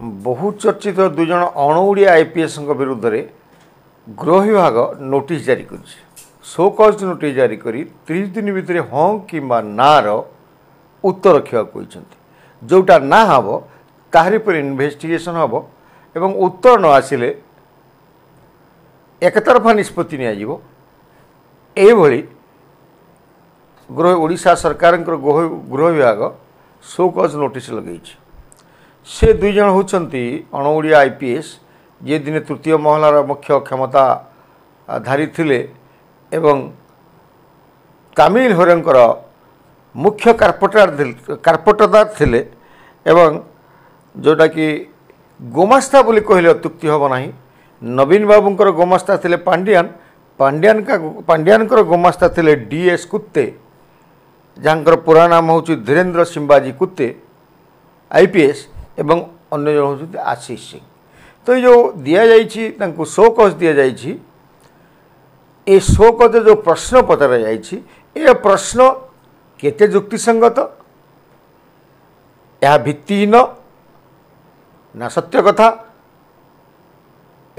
ବହୁ ଚର୍ଚ୍ଚିତ ଦୁଇଜଣ ଅଣଓଡ଼ିଆ ଆଇପିଏସ୍ଙ୍କ ବିରୁଦ୍ଧରେ ଗୃହ ବିଭାଗ ନୋଟିସ୍ ଜାରି କରିଛି ସୋ କଜ୍ ନୋଟିସ୍ ଜାରି କରି ତିରିଶ ଦିନ ଭିତରେ ହଁ କିମ୍ବା ନାଁର ଉତ୍ତର ରଖିବାକୁ କହିଛନ୍ତି ଯେଉଁଟା ନାଁ ହେବ ତାହାରି ପରେ ଇନ୍ଭେଷ୍ଟିଗେସନ୍ ହେବ ଏବଂ ଉତ୍ତର ନ ଆସିଲେ ଏକତରଫା ନିଷ୍ପତ୍ତି ନିଆଯିବ ଏହିଭଳି ଗୃହ ଓଡ଼ିଶା ସରକାରଙ୍କର ଗୃହ ବିଭାଗ ସୋ କଜ୍ ନୋଟିସ୍ ଲଗାଇଛି ସେ ଦୁଇ ଜଣ ହେଉଛନ୍ତି ଅଣଓଡ଼ିଆ ଆଇ ପି ଏସ୍ ଯିଏ ଦିନେ ତୃତୀୟ ମହଲାର ମୁଖ୍ୟ କ୍ଷମତାଧାରୀ ଥିଲେ ଏବଂ ତାମିଲ ହୋରେଙ୍କର ମୁଖ୍ୟ କାର୍ପୋଟର କାର୍ପୋଟଦାର ଥିଲେ ଏବଂ ଯେଉଁଟାକି ଗୋମାସ୍ତା ବୋଲି କହିଲେ ଅତ୍ୟୁକ୍ତି ହେବ ନାହିଁ ନବୀନ ବାବୁଙ୍କର ଗୋମାସ୍ତା ଥିଲେ ପାଣ୍ଡିଆନ ପାଣ୍ଡିଆନକା ପାଣ୍ଡିଆନଙ୍କର ଗୋମାସ୍ତା ଥିଲେ ଡି ଏସ୍ କୁତ୍ତେ ଯାହାଙ୍କର ପୁରା ନାମ ହେଉଛି Dhirendra Simbaji Kutte I P S ଏବଂ ଅନ୍ୟ ଜଣ ହେଉଛନ୍ତି ଆଶିଷ ସିଂ ତ ଏ ଯେଉଁ ଦିଆଯାଇଛି ତାଙ୍କୁ ସୋକସ୍ ଦିଆଯାଇଛି ଏ ସୋକସରେ ଯେଉଁ ପ୍ରଶ୍ନ ପଚରାଯାଇଛି ଏ ପ୍ରଶ୍ନ କେତେ ଯୁକ୍ତିସଙ୍ଗତ ଏହା ଭିତ୍ତିହୀନ ନା ସତ୍ୟ କଥା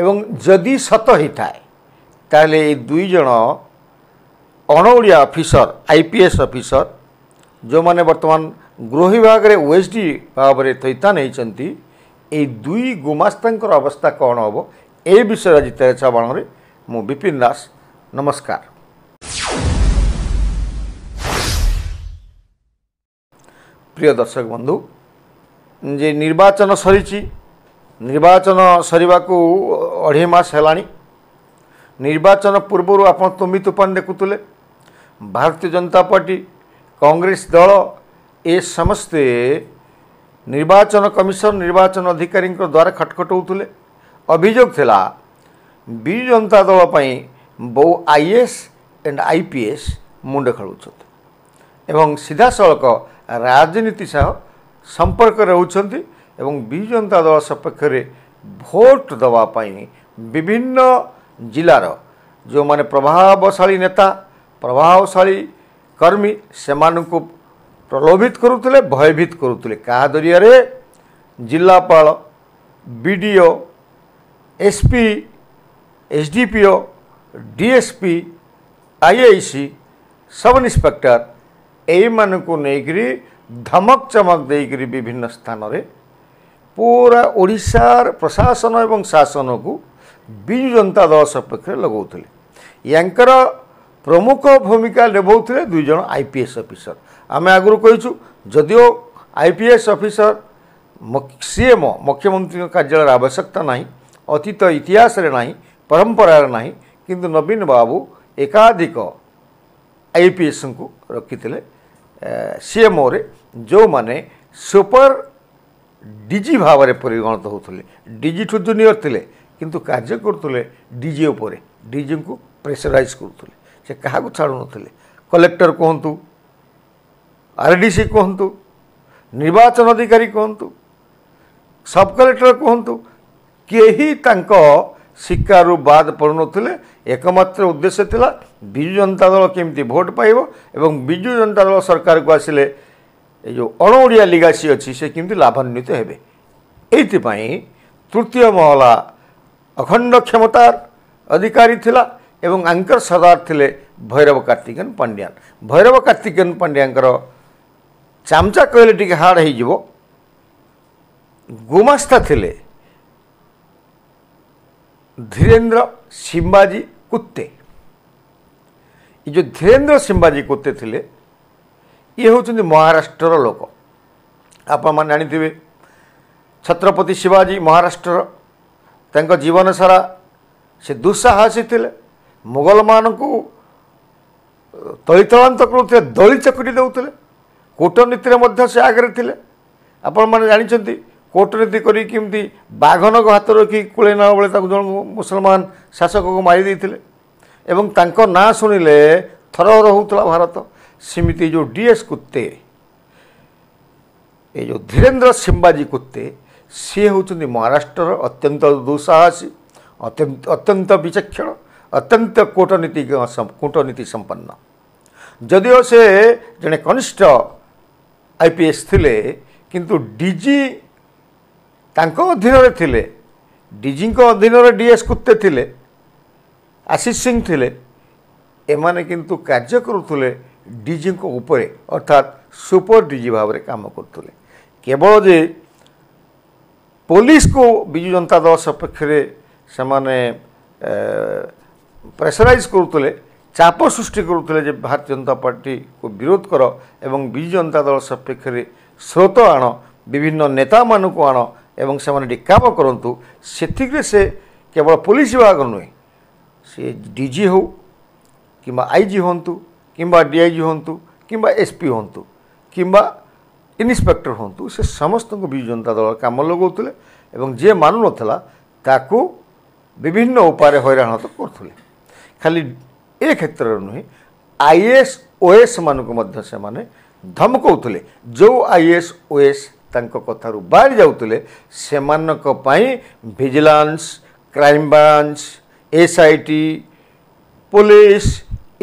ଏବଂ ଯଦି ସତ ହୋଇଥାଏ ତାହେଲେ ଏ ଦୁଇ ଜଣ ଅଣ Odia officer I P S officer ଯେଉଁମାନେ ବର୍ତ୍ତମାନ ଗୃହ ବିଭାଗରେ ଓଏସ୍ଡି ଭାବରେ ଥଇତା ନେଇଛନ୍ତି ଏହି ଦୁଇ ଗୁମାସ୍ତାଙ୍କର ଅବସ୍ଥା କ'ଣ ହେବ ଏ ବିଷୟରେ ଆଜି ତେରଛା ବାଣରେ ମୁଁ ବିପିନ ଦାସ ନମସ୍କାର ପ୍ରିୟ ଦର୍ଶକ ବନ୍ଧୁ ଯେ ନିର୍ବାଚନ ସରିଛି ନିର୍ବାଚନ ସରିବାକୁ ଅଢ଼େଇ ମାସ ହେଲାଣି ନିର୍ବାଚନ ପୂର୍ବରୁ ଆପଣ ତୁମି ତୁଫାନ ଦେଖୁଥିଲେ ଭାରତୀୟ ଜନତା ପାର୍ଟି କଂଗ୍ରେସ ଦଳ ए समस्ते ନିର୍ବାଚନ କମିଶନ ନିର୍ବାଚନ ଅଧିକାରୀଙ୍କ ଦ୍ୱାରା ଖଟଖଟାଉଥିଲେ ଅଭିଯୋଗ ଥିଲା ବିଜୁ ଜନତା ଦଳ ପାଇଁ ବହୁ ଆଇଏଏସ୍ ଆଣ୍ଡ ଆଇପିଏସ୍ ମୁଣ୍ଡ ଖେଳୁଛନ୍ତି ଏବଂ ସିଧାସଳଖ ରାଜନୀତି ସହ ସମ୍ପର୍କ ରହୁଛନ୍ତି ଏବଂ ବିଜୁ ଜନତା ଦଳ ସପକ୍ଷରେ ଭୋଟ ଦେବା ପାଇଁ ବିଭିନ୍ନ ଜିଲ୍ଲାର ଯେଉଁମାନେ ପ୍ରଭାବଶାଳୀ ନେତା ପ୍ରଭାବଶାଳୀ କର୍ମୀ ସେମାନଙ୍କୁ ପ୍ରଲୋଭିତ କରୁଥିଲେ ଭୟଭୀତ କରୁଥିଲେ କାହା ଜରିଆରେ ଜିଲ୍ଲାପାଳ B D O P S D P O DSP I I C sub inspector ଏଇମାନଙ୍କୁ ନେଇକରି ଧମକ ଚମକ ଦେଇକରି ବିଭିନ୍ନ ସ୍ଥାନରେ ପୁରା ଓଡ଼ିଶାର ପ୍ରଶାସନ ଏବଂ ଶାସନକୁ ବିଜୁ ଜନତା ଦଳ ସପକ୍ଷରେ ଲଗାଉଥିଲେ ୟାଙ୍କର ପ୍ରମୁଖ ଭୂମିକା ନେବଉଥିଲେ ଦୁଇ ଜଣ ଆଇ ପି ଏସ୍ ଅଫିସର ଆମେ ଆଗରୁ କହିଛୁ ଯଦିଓ I P S officer CMO ମୁଖ୍ୟମନ୍ତ୍ରୀଙ୍କ କାର୍ଯ୍ୟାଳୟର ଆବଶ୍ୟକତା ନାହିଁ ଅତୀତ ଇତିହାସରେ ନାହିଁ ପରମ୍ପରାରେ ନାହିଁ କିନ୍ତୁ ନବୀନ ବାବୁ ଏକାଧିକ ଆଇ ପି ଏସ୍ଙ୍କୁ ରଖିଥିଲେ ସିଏମ୍ଓରେ ଯେଉଁମାନେ ସୁପର ଡିଜି ଭାବରେ ପରିଗଣିତ ହେଉଥିଲେ ଡିଜିଠୁ ଜୁନିୟର ଥିଲେ କିନ୍ତୁ କାର୍ଯ୍ୟ କରୁଥିଲେ ଡିଜି ଉପରେ ଡିଜିଙ୍କୁ ପ୍ରେସରାଇଜ୍ କରୁଥିଲେ ସେ କାହାକୁ ଛାଡ଼ୁନଥିଲେ କଲେକ୍ଟର କୁହନ୍ତୁ ଆର୍ ଡି ସି କୁହନ୍ତୁ ନିର୍ବାଚନ ଅଧିକାରୀ କୁହନ୍ତୁ ସବ୍ କଲେକ୍ଟର କୁହନ୍ତୁ କେହି ତାଙ୍କ ଶିକ୍ଷାରୁ ବାଦ ପଡ଼ୁନଥିଲେ ଏକମାତ୍ର ଉଦ୍ଦେଶ୍ୟ ଥିଲା ବିଜୁ ଜନତା ଦଳ କେମିତି ଭୋଟ୍ ପାଇବ ଏବଂ ବିଜୁ ଜନତା ଦଳ ସରକାରକୁ ଆସିଲେ ଏ ଯେଉଁ ଅଣ ଓଡ଼ିଆ ଲିଗାସି ଅଛି ସେ କେମିତି ଲାଭାନ୍ୱିତ ହେବେ ଏଇଥିପାଇଁ ତୃତୀୟ ମହଲା ଅଖଣ୍ଡ କ୍ଷମତାର ଅଧିକାରୀ ଥିଲା ଏବଂ ଆଙ୍କର ସର୍ଦ୍ଦାର ଥିଲେ ଭୈରବ କାର୍ତ୍ତିକେୟନ ପାଣ୍ଡିଆନ ଭୈରବ କାର୍ତ୍ତିକେୟନ ପାଣ୍ଡିଆଙ୍କର ଚାମଚା କହିଲେ ଟିକେ ହାର୍ଡ଼ ହେଇଯିବ ଗୁମାସ୍ତା ଥିଲେ ଧୀରେନ୍ଦ୍ର ସିମ୍ବାଜୀ କୁତ୍ତେ ଏ ଯେଉଁ ଧୀରେନ୍ଦ୍ର ସିମ୍ବାଜୀ କୁତ୍ତେ ଥିଲେ ଇଏ ହେଉଛନ୍ତି ମହାରାଷ୍ଟ୍ରର ଲୋକ ଆପଣମାନେ ଜାଣିଥିବେ ଛତ୍ରପତି ଶିବାଜୀ ମହାରାଷ୍ଟ୍ରର ତାଙ୍କ ଜୀବନ ସାରା ସେ ଦୁଃସାହସୀ ଥିଲେ ମୋଗଲମାନଙ୍କୁ ତଳିତଳାନ୍ତ କରୁଥିଲେ ଦଳି ଚକଟି ଦେଉଥିଲେ କୋଟନୀତିରେ ମଧ୍ୟ ସେ ଆଗରେ ଥିଲେ ଆପଣମାନେ ଜାଣିଛନ୍ତି କୋଟନୀତି କରି କେମିତି ବାଘନକୁ ହାତ ରଖି କୁଳେଇ ନେବା ବେଳେ ତାକୁ ଜଣକୁ ମୁସଲମାନ ଶାସକକୁ ମାରି ଦେଇଥିଲେ ଏବଂ ତାଙ୍କ ନାଁ ଶୁଣିଲେ ଥରହର ହେଉଥିଲା ଭାରତ ସେମିତି ଯେଉଁ ଡି ଏସ୍ କୁତ୍ତେ ଏ ଯେଉଁ ଧୀରେନ୍ଦ୍ର ସିମ୍ବାଜୀ କୁତ୍ତେ ସିଏ ହେଉଛନ୍ତି ମହାରାଷ୍ଟ୍ରର ଅତ୍ୟନ୍ତ ଦୁଃସାହସୀ ଅତ୍ୟନ୍ତ ଅତ୍ୟନ୍ତ ବିଚକ୍ଷଣ ଅତ୍ୟନ୍ତ କୂଟନୀତି କୂଟନୀତି ସମ୍ପନ୍ନ ଯଦିଓ ସେ ଜଣେ କନିଷ୍ଠ ଆଇ ପି ଏସ୍ ଥିଲେ କିନ୍ତୁ ଡିଜି ତାଙ୍କ ଅଧୀନରେ ଥିଲେ ଡିଜିଙ୍କ ଅଧୀନରେ ଡିଏସ୍ କୁତେ ଥିଲେ ଆଶିଷ ସିଂ ଥିଲେ ଏମାନେ କିନ୍ତୁ କାର୍ଯ୍ୟ କରୁଥିଲେ ଡିଜିଙ୍କ ଉପରେ ଅର୍ଥାତ୍ ସୁପର ଡିଜି ଭାବରେ କାମ କରୁଥିଲେ କେବଳ ଯେ ପୋଲିସକୁ ବିଜୁ ଜନତା ଦଳ ସପକ୍ଷରେ ସେମାନେ ପ୍ରେସରାଇଜ୍ କରୁଥିଲେ ଚାପ ସୃଷ୍ଟି କରୁଥିଲେ ଯେ ଭାରତୀୟ ଜନତା ପାର୍ଟିକୁ ବିରୋଧ କର ଏବଂ ବିଜୁ ଜନତା ଦଳ ସପକ୍ଷରେ ସ୍ରୋତ ଆଣ ବିଭିନ୍ନ ନେତାମାନଙ୍କୁ ଆଣ ଏବଂ ସେମାନେ ଡିକାପ କରନ୍ତୁ ସେଥିରେ ସେ କେବଳ ପୋଲିସ ବିଭାଗ ନୁହେଁ ସିଏ ଡି ଜି ହେଉ କିମ୍ବା ଆଇ ଜି ହୁଅନ୍ତୁ କିମ୍ବା ଡିଆଇଜି ହୁଅନ୍ତୁ କିମ୍ବା ଏସ୍ପି ହୁଅନ୍ତୁ କିମ୍ବା ଇନ୍ସପେକ୍ଟର ହୁଅନ୍ତୁ ସେ ସମସ୍ତଙ୍କୁ ବିଜୁ ଜନତା ଦଳ କାମ ଲଗାଉଥିଲେ ଏବଂ ଯିଏ ମାନୁନଥିଲା ତାକୁ ବିଭିନ୍ନ ଉପାୟରେ ହଇରାଣ କରୁଥିଲେ ଖାଲି ଏ କ୍ଷେତ୍ରରେ ନୁହେଁ ଆଇ ଏସ୍ ଓ ଏସ୍ ମାନଙ୍କୁ ମଧ୍ୟ ସେମାନେ ଧମକାଉଥିଲେ ଯେଉଁ ଆଇ ଏସ୍ ଓ ଏସ୍ ତାଙ୍କ କଥାରୁ ବାହାରି ଯାଉଥିଲେ ସେମାନଙ୍କ ପାଇଁ vigilance crime branch S I T police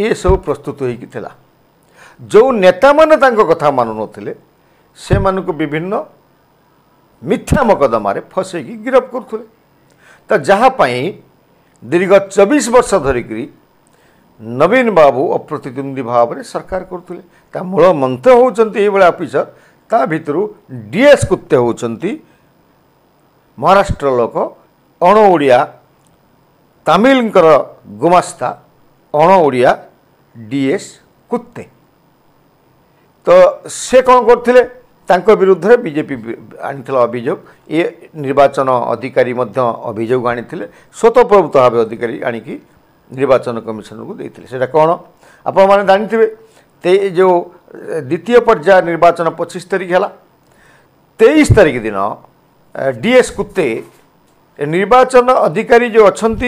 ଏସବୁ ପ୍ରସ୍ତୁତ ହୋଇକି ଥିଲା ଯେଉଁ ନେତାମାନେ ତାଙ୍କ କଥା ମାନୁନଥିଲେ ସେମାନଙ୍କୁ ବିଭିନ୍ନ ମିଥ୍ୟା ମକଦ୍ଦମାରେ ଫସେଇକି ଗିରଫ କରୁଥିଲେ ତ ଯାହା ପାଇଁ ଦୀର୍ଘ ଚବିଶ ବର୍ଷ ଧରିକରି नवीन बाबू भाव बाबु अप्रतिदी भावकार गरु मूलन्त अफिसर त भित्रु डिएस कुत्ते हौ महाराष्ट्र लोक अणओ तामस्ता अणओ डिएस कुत्ते तो से कि तांको विरुद्ध बीजेपी आ अभियोग ए निर्वाचन अधिकारिन् अभियोग आनि स्वत प्रभुत्त भावे अधिकारी आ নির্বাচন কমিশনকে দিয়ে সেটা কোণ আপনার জাঁথিবে তে যে দ্বিতীয় পর্যায় নির্বাচন পঁচিশ তারিখ হল তেইশ তারিখ দিন ডিএস কুতে নির্বাচন অধিকারী যে অনেক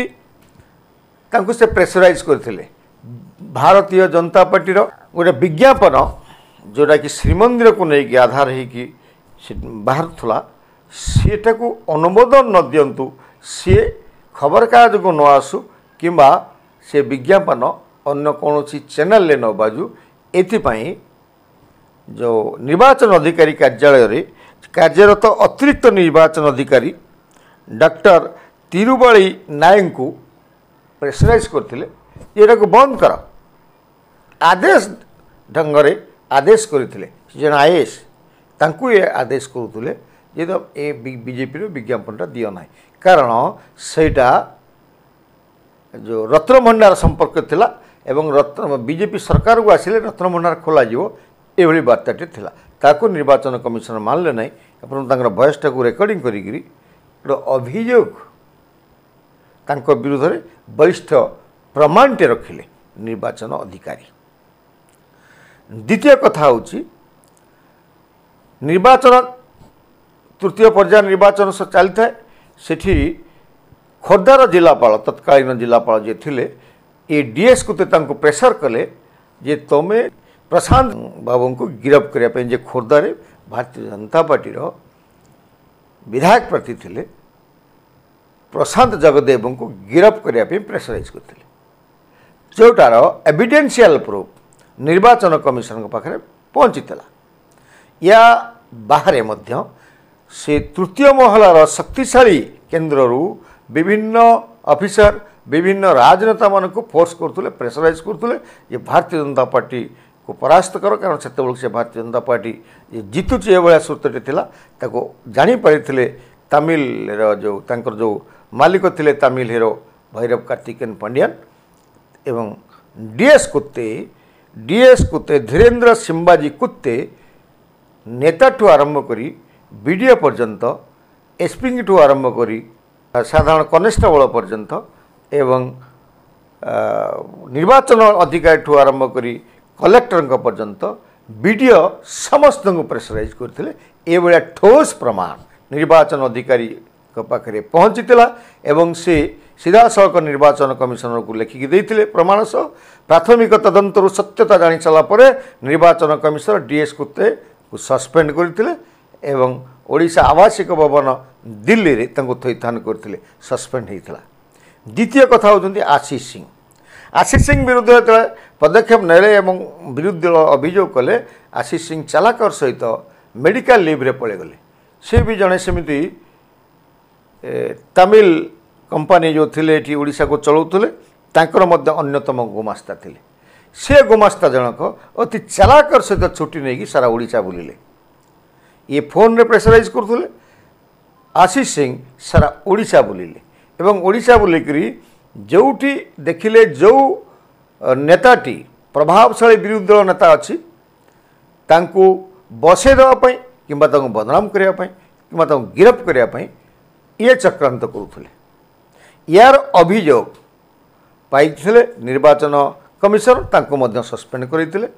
ତାଙ୍କୁ ସେ ପ୍ରେସରାଇଜ୍ କରିଥିଲେ ଭାରତୀୟ ଜନତା ପାର୍ଟିର ଗୋଟେ ବିଜ୍ଞାପନ ଯେଉଁଟାକି ଶ୍ରୀମନ୍ଦିରକୁ ନେଇକି ଆଧାର ହେଇକି ସେ ବାହାରୁଥିଲା ସେଟାକୁ ଅନୁମୋଦନ ନ ଦିଅନ୍ତୁ ସିଏ ଖବରକାଗଜକୁ ନ ଆସୁ କିମ୍ବା ସେ ବିଜ୍ଞାପନ ଅନ୍ୟ କୌଣସି ଚ୍ୟାନେଲରେ ନ ବାଜୁ ଏଥିପାଇଁ ଯେଉଁ ନିର୍ବାଚନ ଅଧିକାରୀ କାର୍ଯ୍ୟାଳୟରେ କାର୍ଯ୍ୟରତ ଅତିରିକ୍ତ ନିର୍ବାଚନ ଅଧିକାରୀ ଡକ୍ଟର ତିରୁବଳି ନାୟକଙ୍କୁ ପ୍ରେସରାଇଜ୍ କରିଥିଲେ ଏଟାକୁ ବନ୍ଦ କର ଆଦେଶ ଢଙ୍ଗରେ ଆଦେଶ କରିଥିଲେ ଜଣେ ଆଇ ଏସ୍ ତାଙ୍କୁ ଏ ଆଦେଶ କରୁଥିଲେ ଯେ ଏ ବିଜେପିର ବିଜ୍ଞାପନଟା ଦିଅ ନାହିଁ କାରଣ ସେଇଟା ଯେଉଁ ରତ୍ନଭଣ୍ଡାର ସମ୍ପର୍କ ଥିଲା ଏବଂ ରତ୍ନ ବିଜେପି ସରକାରକୁ ଆସିଲେ ରତ୍ନଭଣ୍ଡାର ଖୋଲାଯିବ ଏଭଳି ବାର୍ତ୍ତାଟି ଥିଲା ତାକୁ ନିର୍ବାଚନ କମିଶନ ମାନିଲେ ନାହିଁ ଏବଂ ତାଙ୍କର ବୟସଟାକୁ ରେକର୍ଡ଼ିଂ କରିକିରି ଗୋଟେ ଅଭିଯୋଗ ତାଙ୍କ ବିରୁଦ୍ଧରେ ବରିଷ୍ଠ ପ୍ରମାଣଟେ ରଖିଲେ ନିର୍ବାଚନ ଅଧିକାରୀ ଦ୍ୱିତୀୟ କଥା ହେଉଛି ନିର୍ବାଚନ ତୃତୀୟ ପର୍ଯ୍ୟାୟ ନିର୍ବାଚନ ଚାଲିଥାଏ ସେଠି खोर्धार जिलापा तत्कालीन जिलापा जी थे ये डीएस को प्रेसर कले जे तुम्हें प्रशांत बाबू को गिरफ करने खोर्धार भारतीय जनता पार्टी विधायक प्रति थे प्रशांत जगदेव को गिरफ करने प्रेसराइज जोटार एविडेनसीआल प्रूफ निर्वाचन कमिशन पाखे पहुँचला या बाहर से तृतीय महलार शक्तिशाली केन्द्र रू বিভিন্ন ଅଫିସର ବିଭିନ୍ନ ରାଜନେତାମାନଙ୍କୁ ଫୋର୍ସ କରୁଥିଲେ ପ୍ରେସରାଇଜ୍ କରୁଥିଲେ ଯେ ଭାରତୀୟ ଜନତା ପାର୍ଟିକୁ ପରାସ୍ତ କର କାରଣ ସେତେବେଳକୁ ସେ ଭାରତୀୟ ଜନତା ପାର୍ଟି ଯେ ଜିତୁଛି ଏଭଳିଆ ସୂତ୍ରଟି ଥିଲା ତାକୁ ଜାଣିପାରିଥିଲେ ତାମିଲର ଯେଉଁ ତାଙ୍କର ଯେଉଁ ମାଲିକ ଥିଲେ ତାମିଲ ହିରୋ ଭୈରବ କାର୍ତ୍ତିକେୟନ ପାଣ୍ଡିଆନ୍ ଏବଂ ଡିଏସ୍ କୁତ୍ତେ ଡିଏସ୍ କୁତ୍ତେ ଧୀରେନ୍ଦ୍ର ସିମ୍ବାଜୀ କୁତ୍ତେ ନେତାଠୁ ଆରମ୍ଭ କରି ବିଡ଼ିଓ ପର୍ଯ୍ୟନ୍ତ ଏସ୍ପିଙ୍କଠୁ ଆରମ୍ଭ କରି ସାଧାରଣ କନେଷ୍ଟବଳ ପର୍ଯ୍ୟନ୍ତ ଏବଂ ନିର୍ବାଚନ ଅଧିକାରୀଠୁ ଆରମ୍ଭ କରି କଲେକ୍ଟରଙ୍କ ପର୍ଯ୍ୟନ୍ତ ବିଡ଼ିଓ ସମସ୍ତଙ୍କୁ ପ୍ରେସରାଇଜ୍ କରିଥିଲେ ଏଭଳିଆ ଠୋସ୍ ପ୍ରମାଣ ନିର୍ବାଚନ ଅଧିକାରୀଙ୍କ ପାଖରେ ପହଞ୍ଚିଥିଲା ଏବଂ ସେ ସିଧାସଳଖ ନିର୍ବାଚନ କମିଶନରକୁ ଲେଖିକି ଦେଇଥିଲେ ପ୍ରମାଣ ସହ ପ୍ରାଥମିକ ତଦନ୍ତରୁ ସତ୍ୟତା ଜାଣିସାରିଲା ପରେ ନିର୍ବାଚନ କମିଶନର ଡିଏସ୍ କୁତେକୁ ସସ୍ପେଣ୍ଡ କରିଥିଲେ ଏବଂ ଓଡ଼ିଶା ଆବାସିକ ଭବନ ଦିଲ୍ଲୀରେ ତାଙ୍କୁ ଥଇଥାନ କରିଥିଲେ ସସ୍ପେଣ୍ଡ ହୋଇଥିଲା ଦ୍ୱିତୀୟ କଥା ହେଉଛନ୍ତି ଆଶିଷ ସିଂ ଆଶିଷ ସିଂ ବିରୁଦ୍ଧରେ ଯେତେବେଳେ ପଦକ୍ଷେପ ନେଲେ ଏବଂ ବିରୋଧୀ ଦଳ ଅଭିଯୋଗ କଲେ ଆଶିଷ ସିଂ ଚାଲାକର ସହିତ ମେଡ଼ିକାଲ ଲିଭ୍ରେ ପଳେଇଗଲେ ସେ ବି ଜଣେ ସେମିତି ତାମିଲ କମ୍ପାନୀ ଯେଉଁ ଥିଲେ ଏଠି ଓଡ଼ିଶାକୁ ଚଳାଉଥିଲେ ତାଙ୍କର ମଧ୍ୟ ଅନ୍ୟତମ ଗୋମାସ୍ତା ଥିଲେ ସେ ଗୋମାସ୍ତା ଜଣକ ଅତି ଚାଲାକର ସହିତ ଛୁଟି ନେଇକି ସାରା ଓଡ଼ିଶା ବୁଲିଲେ ଇଏ ଫୋନ୍ରେ ପ୍ରେସରାଇଜ୍ କରୁଥିଲେ ଆଶିଷ ସିଂ ସାରା ଓଡ଼ିଶା ବୁଲିଲେ ଏବଂ ଓଡ଼ିଶା ବୁଲିକରି ଯେଉଁଠି ଦେଖିଲେ ଯେଉଁ ନେତାଟି ପ୍ରଭାବଶାଳୀ ବିରୋଧୀ ଦଳ ନେତା ଅଛି ତାଙ୍କୁ ବସେଇ ଦେବା ପାଇଁ କିମ୍ବା ତାଙ୍କୁ ବଦନାମ କରିବା ପାଇଁ କିମ୍ବା ତାଙ୍କୁ ଗିରଫ କରିବା ପାଇଁ ଇଏ ଚକ୍ରାନ୍ତ କରୁଥିଲେ ଏହାର ଅଭିଯୋଗ ପାଇଥିଲେ ନିର୍ବାଚନ କମିଶନ ତାଙ୍କୁ ମଧ୍ୟ ସସ୍ପେଣ୍ଡ କରିଥିଲେ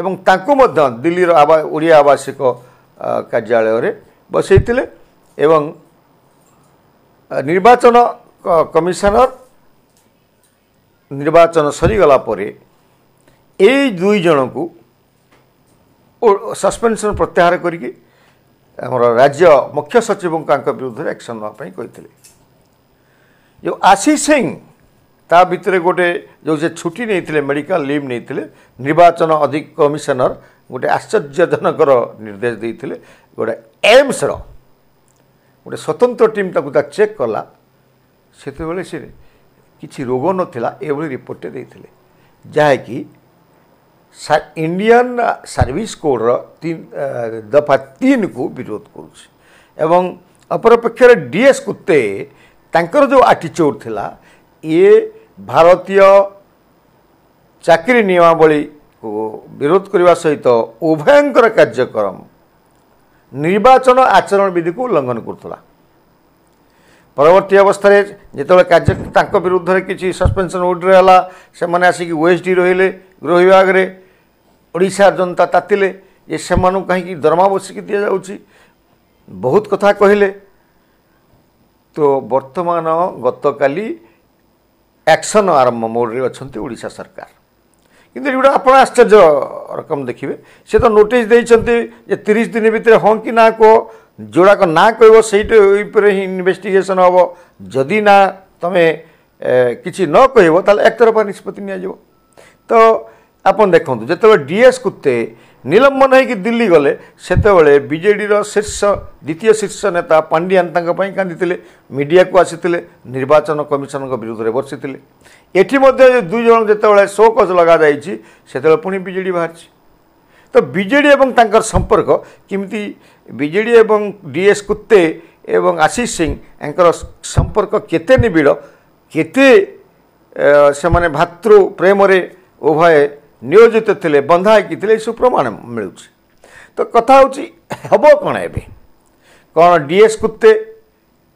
ଏବଂ ତାଙ୍କୁ ମଧ୍ୟ ଦିଲ୍ଲୀର ଓଡ଼ିଆ ଆବାସିକ କାର୍ଯ୍ୟାଳୟରେ ବସେଇଥିଲେ ଏବଂ ନିର୍ବାଚନ କମିଶନର ନିର୍ବାଚନ ସରିଗଲା ପରେ ଏଇ ଦୁଇ ଜଣଙ୍କୁ ସସ୍ପେନ୍ସନ୍ ପ୍ରତ୍ୟାହାର କରିକି ଆମର ରାଜ୍ୟ ମୁଖ୍ୟ ସଚିବଙ୍କୁ ତାଙ୍କ ବିରୁଦ୍ଧରେ ଆକ୍ସନ୍ ନେବା ପାଇଁ କହିଥିଲେ ଯେଉଁ ଆଶିଷ ସିଂ ତା ଭିତରେ ଗୋଟେ ଯେଉଁ ସେ ଛୁଟି ନେଇଥିଲେ ମେଡ଼ିକାଲ ଲିଭ୍ ନେଇଥିଲେ ନିର୍ବାଚନ ଅଧିକ କମିଶନର ଗୋଟେ ଆଶ୍ଚର୍ଯ୍ୟଜନକର ନିର୍ଦ୍ଦେଶ ଦେଇଥିଲେ ଗୋଟେ ଏମ୍ସର ଗୋଟେ ସ୍ୱତନ୍ତ୍ର ଟିମ୍ ତାକୁ ତା ଚେକ୍ କଲା ସେତେବେଳେ ସେ କିଛି ରୋଗ ନଥିଲା ଏଭଳି ରିପୋର୍ଟଟେ ଦେଇଥିଲେ ଯାହାକି ଇଣ୍ଡିଆନ୍ ସର୍ଭିସ୍ କୋଡ଼୍ର ଦଫା ତିନିକୁ ବିରୋଧ କରୁଛି ଏବଂ ଅପରପକ୍ଷରେ ଡିଏସ୍ କୁତେ ତାଙ୍କର ଯେଉଁ ଆଟିଚ୍ୟୁଡ଼୍ ଥିଲା ଇଏ ଭାରତୀୟ ଚାକିରି ନିୟମାବଳୀ ବିରୋଧ କରିବା ସହିତ ଉଭୟଙ୍କର କାର୍ଯ୍ୟକ୍ରମ ନିର୍ବାଚନ ଆଚରଣ ବିଧିକୁ ଉଲ୍ଲଂଘନ କରୁଥିଲା ପରବର୍ତ୍ତୀ ଅବସ୍ଥାରେ ଯେତେବେଳେ କାର୍ଯ୍ୟ ତାଙ୍କ ବିରୁଦ୍ଧରେ କିଛି ସସ୍ପେନ୍ସନ୍ ଓଡ୍ରେ ହେଲା ସେମାନେ ଆସିକି ଓଏସ୍ଡି ରହିଲେ ଗୃହ ବିଭାଗରେ ଓଡ଼ିଶା ଜନତା ତାତିଲେ ଯେ ସେମାନଙ୍କୁ କାହିଁକି ଦରମା ବସିକି ଦିଆଯାଉଛି ବହୁତ କଥା କହିଲେ ତ ବର୍ତ୍ତମାନ ଗତକାଲି ଆକ୍ସନ୍ ଆରମ୍ଭ ମୋଡ଼ରେ ଅଛନ୍ତି ଓଡ଼ିଶା ସରକାର কিন্তু ଏଗୁଡ଼ା ଆପଣ ଆଶ୍ଚର୍ଯ୍ୟ ରକମ ଦେଖିବେ ସେ ତ ନୋଟିସ୍ ଦେଇଛନ୍ତି ଯେ ତିରିଶ ଦିନ ଭିତରେ ହଁ କି ନା କୁହ ଯେଉଁଗୁଡ଼ାକ ନା କହିବ ସେଇଟି ଉପରେ ହିଁ ଇନଭେଷ୍ଟିଗେସନ୍ ହେବ ଯଦି ନା ତୁମେ କିଛି ନ କହିବ ତାହେଲେ ଏକତରଫା ନିଷ୍ପତ୍ତି ନିଆଯିବ ତ ଆପଣ ଦେଖନ୍ତୁ ଯେତେବେଳେ ଡିଏସ୍ କୁତେ ନିଲମ୍ବନ ହୋଇକି ଦିଲ୍ଲୀ ଗଲେ ସେତେବେଳେ ବିଜେଡ଼ିର ଶୀର୍ଷ ଦ୍ୱିତୀୟ ଶୀର୍ଷ ନେତା ପାଣ୍ଡିଆନ୍ ତାଙ୍କ ପାଇଁ କାନ୍ଦିଥିଲେ ମିଡ଼ିଆକୁ ଆସିଥିଲେ ନିର୍ବାଚନ କମିଶନଙ୍କ ବିରୁଦ୍ଧରେ ବର୍ଷିଥିଲେ ଏଠି ମଧ୍ୟ ଦୁଇ ଜଣ ଯେତେବେଳେ ସୋକସ୍ ଲଗାଯାଇଛି ସେତେବେଳେ ପୁଣି ବିଜେଡ଼ି ବାହାରିଛି ତ ବିଜେଡ଼ି ଏବଂ ତାଙ୍କର ସମ୍ପର୍କ କେମିତି ବିଜେଡ଼ି ଏବଂ ଡିଏସ୍ କୁତେ ଏବଂ ଆଶିଷ ସିଂ ୟାଙ୍କର ସମ୍ପର୍କ କେତେ ନିବିଡ଼ କେତେ ସେମାନେ ଭାତୃ ପ୍ରେମରେ ଉଭୟ ନିୟୋଜିତ ଥିଲେ ବନ୍ଧା ହେଇକି ଥିଲେ ଏସବୁ ପ୍ରମାଣ ମିଳୁଛି ତ କଥା ହେଉଛି ହେବ କ'ଣ ଏବେ କ'ଣ ଡିଏସ୍ କୁତେ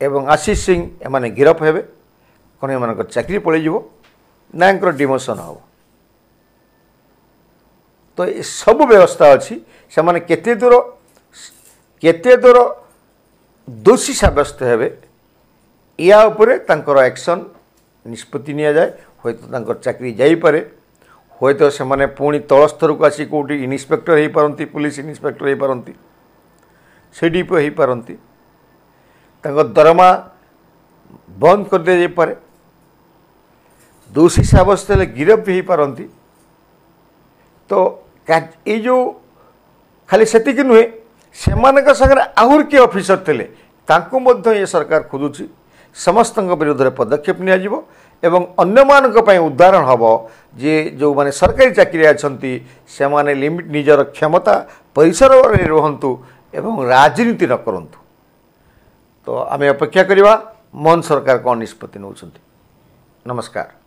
ଏବଂ ଆଶିଷ ସିଂ ଏମାନେ ଗିରଫ ହେବେ କ'ଣ ଏମାନଙ୍କର ଚାକିରି ପଳାଇଯିବ ନା ୟାଙ୍କର ଡିମୋସନ୍ ହେବ ତ ଏସବୁ ବ୍ୟବସ୍ଥା ଅଛି ସେମାନେ କେତେ ଦୂର କେତେ ଦୂର ଦୋଷୀ ସାବ୍ୟସ୍ତ ହେବେ ଏହା ଉପରେ ତାଙ୍କର ଆକ୍ସନ୍ ନିଷ୍ପତ୍ତି ନିଆଯାଏ ହୁଏତ ତାଙ୍କର ଚାକିରି ଯାଇପାରେ ହୁଏତ ସେମାନେ ପୁଣି ତଳ ଆସି କେଉଁଠି ଇନ୍ସପେକ୍ଟର ହୋଇପାରନ୍ତି ପୋଲିସ ଇନ୍ସପେକ୍ଟର ହୋଇପାରନ୍ତି ସି ଡି ପି ହୋଇପାରନ୍ତି ତାଙ୍କ ଦରମା ବନ୍ଦ କରିଦିଆଯାଇପାରେ ଦୋଷୀ ସାବ୍ୟସ୍ତ ହେଲେ ଗିରଫ ବି ହୋଇପାରନ୍ତି ତ ଏଇ ଯେଉଁ ଖାଲି ସେତିକି ନୁହେଁ ସେମାନଙ୍କ ସାଙ୍ଗରେ ଆହୁରି କିଏ ଅଫିସର ଥିଲେ ତାଙ୍କୁ ମଧ୍ୟ ଏ ସରକାର ଖୋଜୁଛି ସମସ୍ତଙ୍କ ବିରୋଧରେ ପଦକ୍ଷେପ ନିଆଯିବ ଏବଂ ଅନ୍ୟମାନଙ୍କ ପାଇଁ ଉଦାହରଣ ହେବ ଯେ ଯେଉଁମାନେ ସରକାରୀ ଚାକିରି ଅଛନ୍ତି ସେମାନେ ଲିମିଟ୍ ନିଜର କ୍ଷମତା ପରିସରରେ ରୁହନ୍ତୁ ଏବଂ ରାଜନୀତି ନ କରନ୍ତୁ ତ ଆମେ ଅପେକ୍ଷା କରିବା ମନ୍ ସରକାର କ'ଣ ନିଷ୍ପତ୍ତି ନେଉଛନ୍ତି ନମସ୍କାର